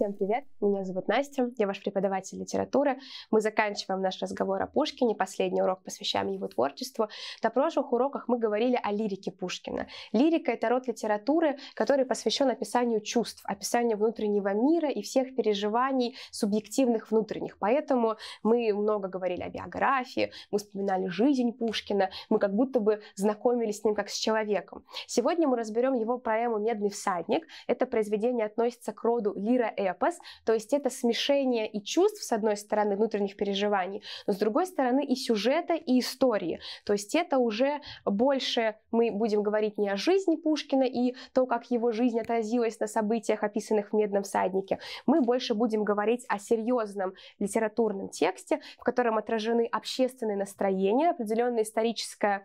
Всем привет! Меня зовут Настя, я ваш преподаватель литературы. Мы заканчиваем наш разговор о Пушкине, последний урок посвящаем его творчеству. На прошлых уроках мы говорили о лирике Пушкина. Лирика — это род литературы, который посвящен описанию чувств, описанию внутреннего мира и всех переживаний субъективных внутренних. Поэтому мы много говорили о биографии, мы вспоминали жизнь Пушкина, мы как будто бы знакомились с ним как с человеком. Сегодня мы разберем его поэму «Медный всадник». Это произведение относится к роду лира -э эпос, то есть это смешение и чувств, с одной стороны, внутренних переживаний, но с другой стороны и сюжета, и истории. То есть это уже больше мы будем говорить не о жизни Пушкина и то, как его жизнь отразилась на событиях, описанных в «Медном всаднике». Мы больше будем говорить о серьезном литературном тексте, в котором отражены общественные настроения, определенная историческая,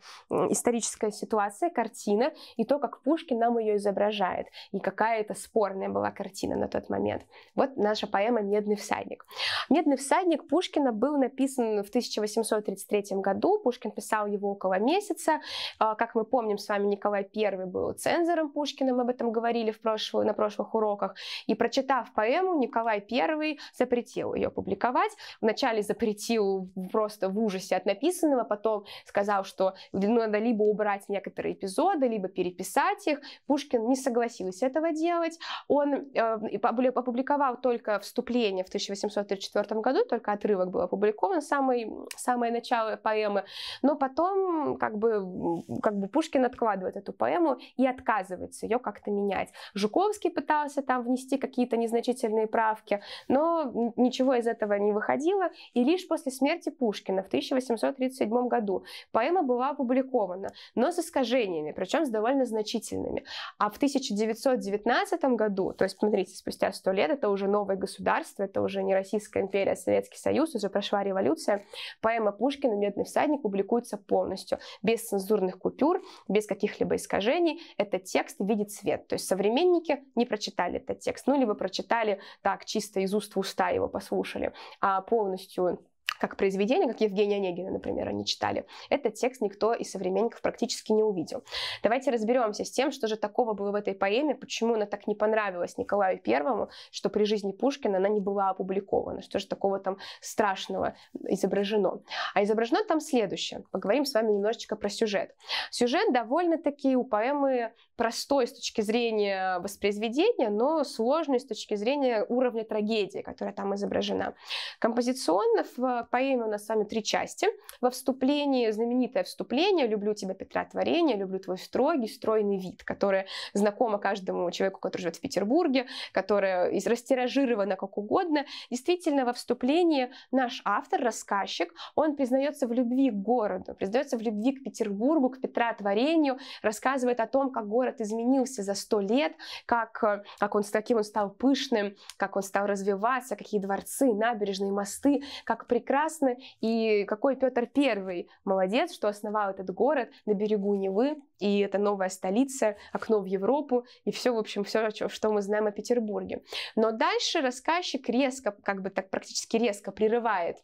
историческая ситуация, картина, и то, как Пушкин нам ее изображает, и какая это спорная была картина на тот момент. Вот наша поэма «Медный всадник». «Медный всадник» Пушкина был написан в 1833 году. Пушкин писал его около месяца. А, как мы помним с вами, Николай I был цензором Пушкина, мы об этом говорили в прошлую, на прошлых уроках. И прочитав поэму, Николай I запретил ее публиковать. Вначале запретил просто в ужасе от написанного, потом сказал, что надо либо убрать некоторые эпизоды, либо переписать их. Пушкин не согласился этого делать. Он э, опубликовал опубликовал только вступление в 1834 году, только отрывок был опубликован, самый, самое начало поэмы, но потом как бы, как бы Пушкин откладывает эту поэму и отказывается ее как-то менять. Жуковский пытался там внести какие-то незначительные правки, но ничего из этого не выходило, и лишь после смерти Пушкина в 1837 году поэма была опубликована, но с искажениями, причем с довольно значительными. А в 1919 году, то есть, смотрите, спустя сто лет, это уже новое государство, это уже не Российская империя, а Советский Союз, уже прошла революция. Поэма Пушкина «Медный всадник» публикуется полностью, без цензурных купюр, без каких-либо искажений. Этот текст видит свет. То есть современники не прочитали этот текст, ну, либо прочитали так, чисто из уст в уста его послушали, а полностью как произведение, как Евгения Онегина, например, они читали. Этот текст никто из современников практически не увидел. Давайте разберемся с тем, что же такого было в этой поэме, почему она так не понравилась Николаю Первому, что при жизни Пушкина она не была опубликована, что же такого там страшного изображено. А изображено там следующее. Поговорим с вами немножечко про сюжет. Сюжет довольно-таки у поэмы простой с точки зрения воспроизведения, но сложной с точки зрения уровня трагедии, которая там изображена. Композиционно в поэме у нас с вами три части. Во вступлении знаменитое вступление «Люблю тебя, Петра Творение», «Люблю твой строгий, стройный вид», которое знакомо каждому человеку, который живет в Петербурге, которое растиражировано как угодно. Действительно, во вступлении наш автор, рассказчик, он признается в любви к городу, признается в любви к Петербургу, к Петра Творению, рассказывает о том, как город город изменился за сто лет, как, э, как он, с каким он стал пышным, как он стал развиваться, какие дворцы, набережные, мосты, как прекрасно и какой Петр Первый молодец, что основал этот город на берегу Невы, и это новая столица, окно в Европу, и все, в общем, все, что мы знаем о Петербурге. Но дальше рассказчик резко, как бы так практически резко прерывает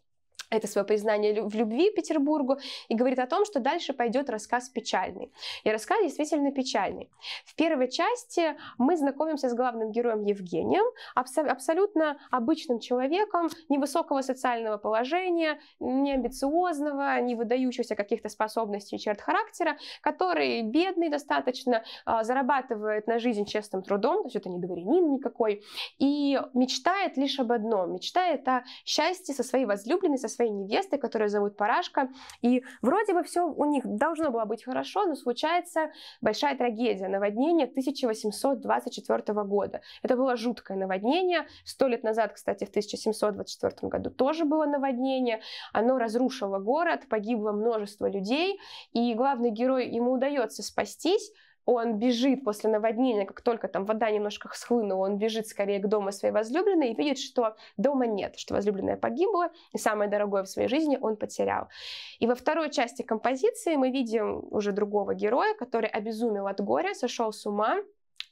это свое признание в любви Петербургу, и говорит о том, что дальше пойдет рассказ печальный. И рассказ действительно печальный. В первой части мы знакомимся с главным героем Евгением, абсолютно обычным человеком, невысокого социального положения, не амбициозного, не выдающихся каких-то способностей и черт характера, который бедный достаточно, а, зарабатывает на жизнь честным трудом, то есть это не дворянин никакой, и мечтает лишь об одном, мечтает о счастье со своей возлюбленной, со своей своей невесты, которую зовут Парашка. И вроде бы все у них должно было быть хорошо, но случается большая трагедия, наводнение 1824 года. Это было жуткое наводнение. Сто лет назад, кстати, в 1724 году тоже было наводнение. Оно разрушило город, погибло множество людей. И главный герой, ему удается спастись, он бежит после наводнения, как только там вода немножко схлынула, он бежит скорее к дому своей возлюбленной и видит, что дома нет, что возлюбленная погибла, и самое дорогое в своей жизни он потерял. И во второй части композиции мы видим уже другого героя, который обезумел от горя, сошел с ума,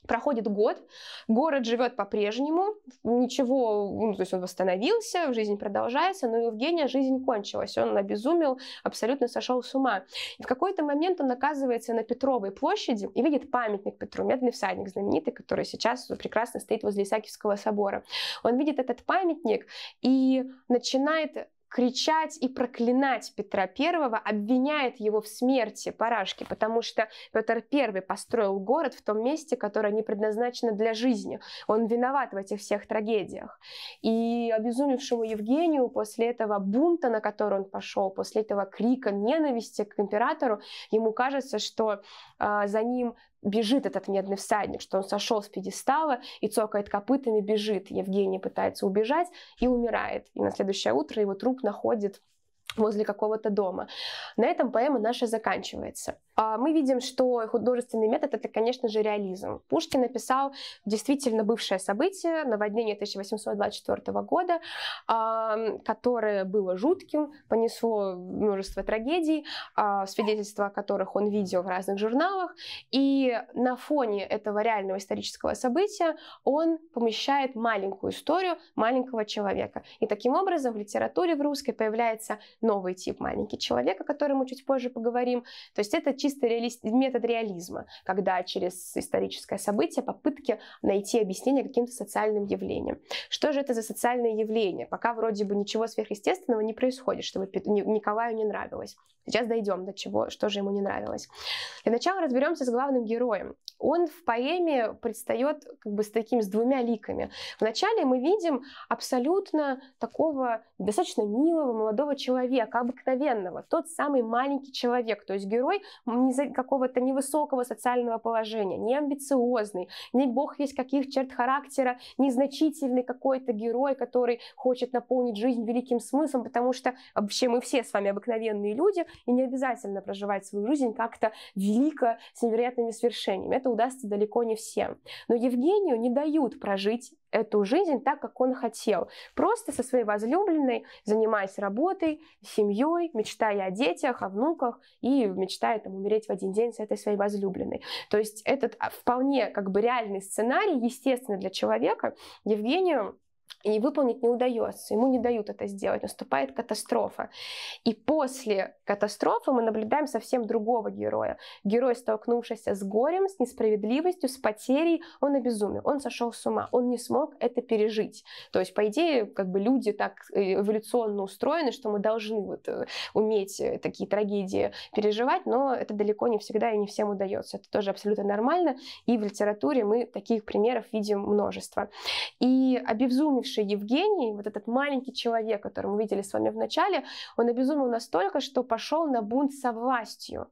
Проходит год, город живет по-прежнему, ничего, ну, то есть он восстановился, жизнь продолжается, но у Евгения жизнь кончилась, он обезумел, абсолютно сошел с ума. И в какой-то момент он оказывается на Петровой площади и видит памятник Петру, медный всадник знаменитый, который сейчас прекрасно стоит возле Исаакиевского собора. Он видит этот памятник и начинает кричать и проклинать Петра Первого, обвиняет его в смерти Парашки, потому что Петр Первый построил город в том месте, которое не предназначено для жизни. Он виноват в этих всех трагедиях. И обезумевшему Евгению после этого бунта, на который он пошел, после этого крика ненависти к императору, ему кажется, что э, за ним бежит этот медный всадник, что он сошел с пьедестала и цокает копытами, бежит. Евгений пытается убежать и умирает. И на следующее утро его труп находит возле какого-то дома. На этом поэма наша заканчивается. А, мы видим, что художественный метод — это, конечно же, реализм. Пушкин написал действительно бывшее событие, наводнение 1824 года, а, которое было жутким, понесло множество трагедий, а, свидетельства о которых он видел в разных журналах. И на фоне этого реального исторического события он помещает маленькую историю маленького человека. И таким образом в литературе в русской появляется новый тип маленький человека, о котором мы чуть позже поговорим. То есть это чисто реали... метод реализма, когда через историческое событие попытки найти объяснение каким-то социальным явлениям. Что же это за социальное явление? Пока вроде бы ничего сверхъестественного не происходит, чтобы Николаю не нравилось. Сейчас дойдем до чего, что же ему не нравилось. Для начала разберемся с главным героем. Он в поэме предстает как бы с такими с двумя ликами. Вначале мы видим абсолютно такого достаточно милого молодого человека, человека обыкновенного, тот самый маленький человек, то есть герой какого-то невысокого социального положения, не амбициозный, не бог весь каких черт характера, незначительный какой-то герой, который хочет наполнить жизнь великим смыслом, потому что вообще мы все с вами обыкновенные люди, и не обязательно проживать свою жизнь как-то велико, с невероятными свершениями. Это удастся далеко не всем. Но Евгению не дают прожить эту жизнь так, как он хотел. Просто со своей возлюбленной занимаясь работой, семьей, мечтая о детях, о внуках и мечтая там, умереть в один день с этой своей возлюбленной. То есть этот а, вполне как бы реальный сценарий, естественно для человека, Евгению и выполнить не удается, ему не дают это сделать, наступает катастрофа. И после катастрофы мы наблюдаем совсем другого героя. Герой, столкнувшийся с горем, с несправедливостью, с потерей, он обезумел, он сошел с ума, он не смог это пережить. То есть, по идее, как бы люди так э, эволюционно устроены, что мы должны вот э, уметь э, такие трагедии переживать, но это далеко не всегда и не всем удается. Это тоже абсолютно нормально, и в литературе мы таких примеров видим множество. И обезумевший меньше Евгений, вот этот маленький человек, который мы видели с вами в начале, он обезумел настолько, что пошел на бунт со властью.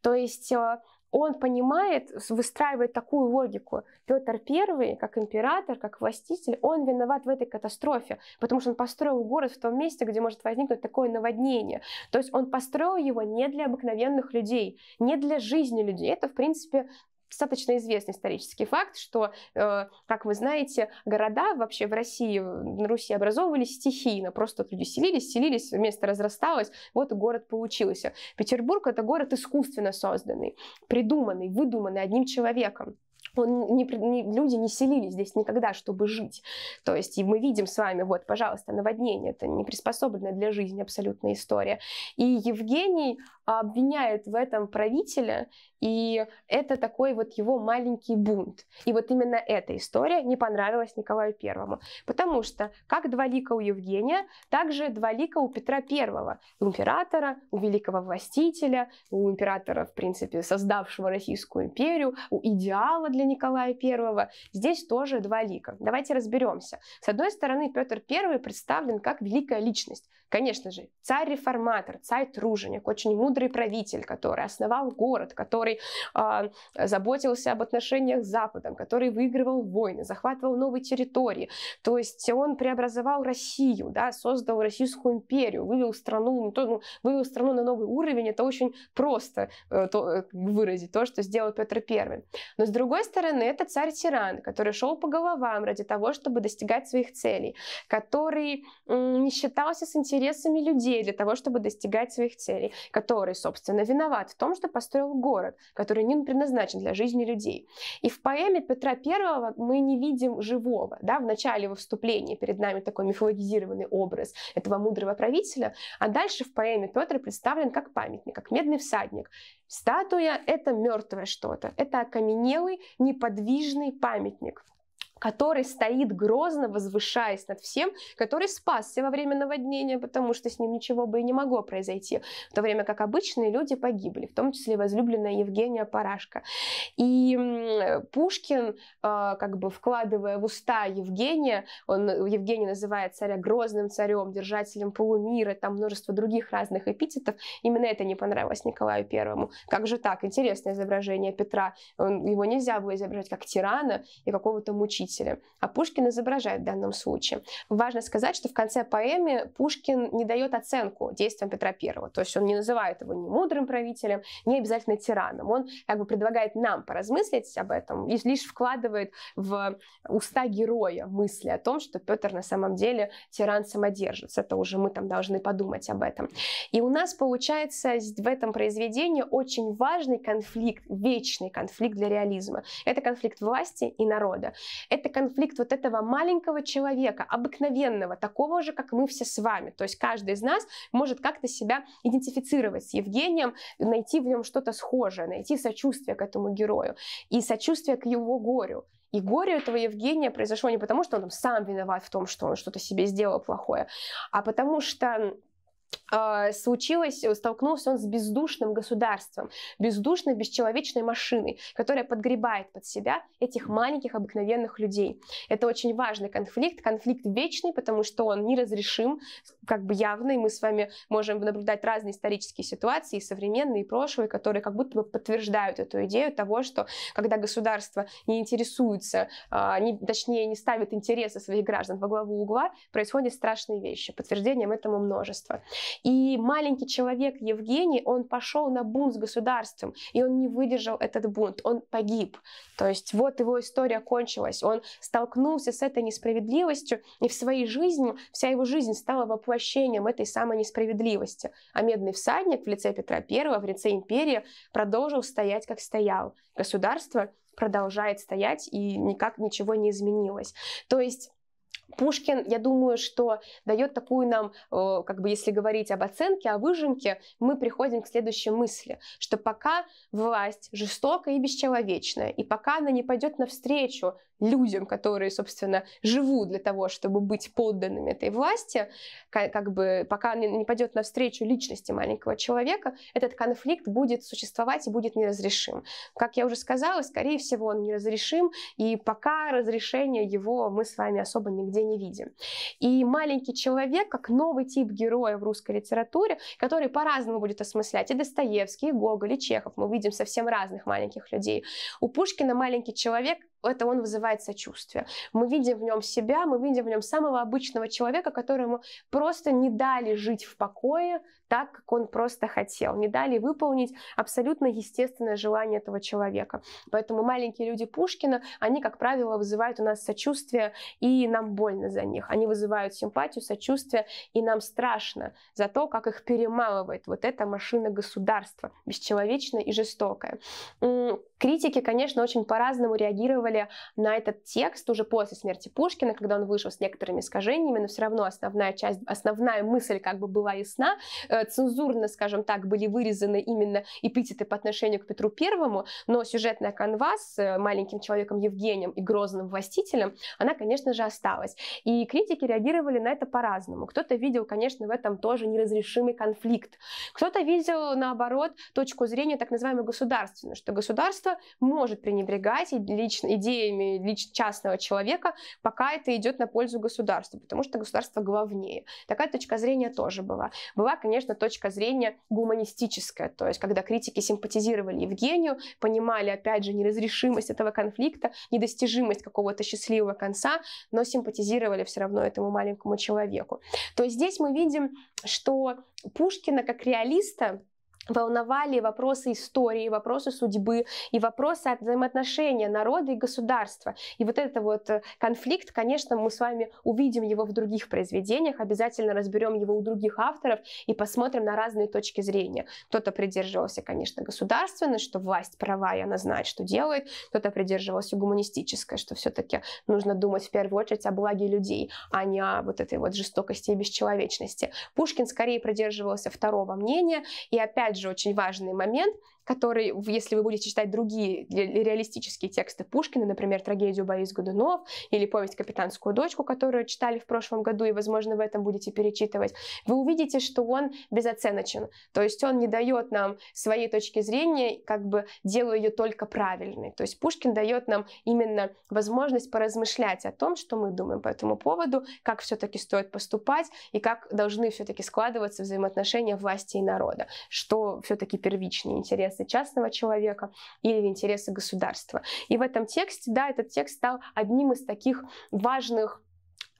То есть э, он понимает, выстраивает такую логику. Петр Первый, как император, как властитель, он виноват в этой катастрофе, потому что он построил город в том месте, где может возникнуть такое наводнение. То есть он построил его не для обыкновенных людей, не для жизни людей. Это, в принципе, достаточно известный исторический факт, что, э, как вы знаете, города вообще в России, на Руси образовывались стихийно. Просто люди селились, селились, место разрасталось, вот и город получился. Петербург — это город искусственно созданный, придуманный, выдуманный одним человеком. Он не, не, люди не селились здесь никогда, чтобы жить. То есть и мы видим с вами, вот, пожалуйста, наводнение. Это не приспособленная для жизни абсолютная история. И Евгений а, обвиняет в этом правителя, и это такой вот его маленький бунт. И вот именно эта история не понравилась Николаю Первому, потому что как два лика у Евгения, так же два лика у Петра Первого, у императора, у великого властителя, у императора, в принципе, создавшего Российскую империю, у идеала для Николая Первого. Здесь тоже два лика. Давайте разберемся. С одной стороны, Петр Первый представлен как великая личность, Конечно же, царь-реформатор, царь-труженик, очень мудрый правитель, который основал город, который э, заботился об отношениях с Западом, который выигрывал войны, захватывал новые территории. То есть он преобразовал Россию, да, создал Российскую империю, вывел страну, ну, то, ну, вывел страну на новый уровень. Это очень просто э, то, э, выразить то, что сделал Петр I. Но с другой стороны, это царь-тиран, который шел по головам ради того, чтобы достигать своих целей, который э, не считался с интересом интересами людей для того, чтобы достигать своих целей, который, собственно, виноват в том, что построил город, который не предназначен для жизни людей. И в поэме Петра Первого мы не видим живого. Да? В начале его вступления перед нами такой мифологизированный образ этого мудрого правителя, а дальше в поэме Петр представлен как памятник, как медный всадник. Статуя — это мертвое что-то, это окаменелый, неподвижный памятник который стоит грозно, возвышаясь над всем, который спасся во время наводнения, потому что с ним ничего бы и не могло произойти, в то время как обычные люди погибли, в том числе возлюбленная Евгения Парашка. И Пушкин, а, как бы вкладывая в уста Евгения, он, Евгений называет царя грозным царем, держателем полумира, там множество других разных эпитетов, именно это не понравилось Николаю Первому. Как же так? Интересное изображение Петра. Он, его нельзя было изображать как тирана и какого-то мучителя учителя, а Пушкин изображает в данном случае. Важно сказать, что в конце поэмы Пушкин не дает оценку действиям Петра I, то есть он не называет его ни мудрым правителем, ни обязательно тираном. Он как бы предлагает нам поразмыслить об этом и лишь вкладывает в уста героя мысли о том, что Петр на самом деле тиран-самодержец. Это уже мы там должны подумать об этом. И у нас получается в этом произведении очень важный конфликт, вечный конфликт для реализма. Это конфликт власти и народа. Это это конфликт вот этого маленького человека, обыкновенного, такого же, как мы все с вами. То есть каждый из нас может как-то себя идентифицировать с Евгением, найти в нем что-то схожее, найти сочувствие к этому герою и сочувствие к его горю. И горе этого Евгения произошло не потому, что он сам виноват в том, что он что-то себе сделал плохое, а потому что а, случилось, э, столкнулся он с бездушным государством, бездушной, бесчеловечной машиной, которая подгребает под себя этих маленьких, обыкновенных людей. Это очень важный конфликт, конфликт вечный, потому что он неразрешим, как бы явный. мы с вами можем наблюдать разные исторические ситуации, и современные, и прошлые, которые как будто бы подтверждают эту идею того, что когда государство не интересуется, а, не, точнее, не ставит интересы своих граждан во главу угла, происходят страшные вещи. Подтверждением этому множество. И маленький человек Евгений, он пошел на бунт с государством, и он не выдержал этот бунт, он погиб. То есть вот его история кончилась, он столкнулся с этой несправедливостью, и в своей жизни, вся его жизнь стала воплощением этой самой несправедливости. А медный всадник в лице Петра I, в лице империи продолжил стоять, как стоял. Государство продолжает стоять, и никак ничего не изменилось. То есть Пушкин, я думаю, что дает такую нам, э, как бы если говорить об оценке, о выжимке, мы приходим к следующей мысли, что пока власть жестокая и бесчеловечная, и пока она не пойдет навстречу людям, которые, собственно, живут для того, чтобы быть подданными этой власти, как бы пока она не пойдет навстречу личности маленького человека, этот конфликт будет существовать и будет неразрешим. Как я уже сказала, скорее всего, он неразрешим, и пока разрешение его мы с вами особо нигде не видим. И маленький человек, как новый тип героя в русской литературе, который по-разному будет осмыслять и Достоевский, и Гоголь, и Чехов. Мы видим совсем разных маленьких людей. У Пушкина маленький человек это он вызывает сочувствие. Мы видим в нем себя, мы видим в нем самого обычного человека, которому просто не дали жить в покое так, как он просто хотел, не дали выполнить абсолютно естественное желание этого человека. Поэтому маленькие люди Пушкина, они, как правило, вызывают у нас сочувствие, и нам больно за них. Они вызывают симпатию, сочувствие, и нам страшно за то, как их перемалывает вот эта машина государства, бесчеловечная и жестокая. Критики, конечно, очень по-разному реагировали на этот текст уже после смерти Пушкина, когда он вышел с некоторыми искажениями, но все равно основная часть, основная мысль как бы была ясна. Э, цензурно, скажем так, были вырезаны именно эпитеты по отношению к Петру Первому, но сюжетная канва с маленьким человеком Евгением и грозным властителем, она, конечно же, осталась. И критики реагировали на это по-разному. Кто-то видел, конечно, в этом тоже неразрешимый конфликт. Кто-то видел, наоборот, точку зрения так называемой государственной, что государство может пренебрегать лично, идеями лично частного человека, пока это идет на пользу государству, потому что государство главнее. Такая точка зрения тоже была. Была, конечно, точка зрения гуманистическая, то есть когда критики симпатизировали Евгению, понимали, опять же, неразрешимость этого конфликта, недостижимость какого-то счастливого конца, но симпатизировали все равно этому маленькому человеку. То есть здесь мы видим, что Пушкина как реалиста волновали вопросы истории, вопросы судьбы и вопросы взаимоотношения народа и государства. И вот этот вот э, конфликт, конечно, мы с вами увидим его в других произведениях, обязательно разберем его у других авторов и посмотрим на разные точки зрения. Кто-то придерживался, конечно, государственной, что власть права, и она знает, что делает. Кто-то придерживался гуманистической, что все-таки нужно думать в первую очередь о благе людей, а не о вот этой вот жестокости и бесчеловечности. Пушкин скорее придерживался второго мнения, и опять опять же, очень важный момент – который, если вы будете читать другие реалистические тексты Пушкина, например, трагедию Борис Годунов или повесть «Капитанскую дочку», которую читали в прошлом году и, возможно, в этом будете перечитывать, вы увидите, что он безоценочен. То есть он не дает нам своей точки зрения, как бы делая ее только правильной. То есть Пушкин дает нам именно возможность поразмышлять о том, что мы думаем по этому поводу, как все-таки стоит поступать и как должны все-таки складываться взаимоотношения власти и народа, что все-таки первичный интерес интересы частного человека или в интересы государства. И в этом тексте, да, этот текст стал одним из таких важных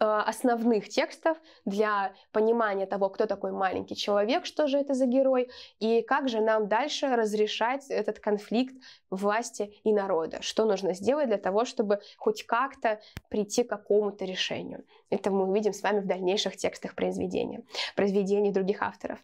Э, основных текстов для понимания того, кто такой маленький человек, что же это за герой, и как же нам дальше разрешать этот конфликт власти и народа, что нужно сделать для того, чтобы хоть как-то прийти к какому-то решению. Это мы увидим с вами в дальнейших текстах произведения, произведений других авторов.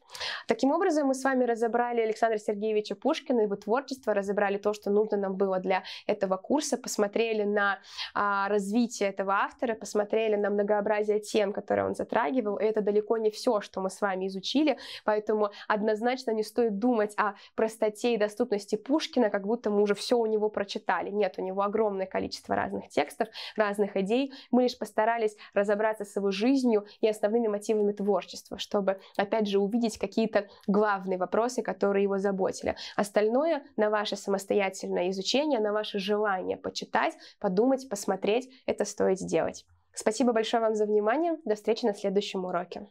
Таким образом, мы с вами разобрали Александра Сергеевича Пушкина, его творчество, разобрали то, что нужно нам было для этого курса, посмотрели на а, развитие этого автора, посмотрели на много многообразие тем, которые он затрагивал, и это далеко не все, что мы с вами изучили, поэтому однозначно не стоит думать о простоте и доступности Пушкина, как будто мы уже все у него прочитали. Нет, у него огромное количество разных текстов, разных идей. Мы лишь постарались разобраться с его жизнью и основными мотивами творчества, чтобы, опять же, увидеть какие-то главные вопросы, которые его заботили. Остальное на ваше самостоятельное изучение, на ваше желание почитать, подумать, посмотреть, это стоит сделать. Спасибо большое вам за внимание. До встречи на следующем уроке.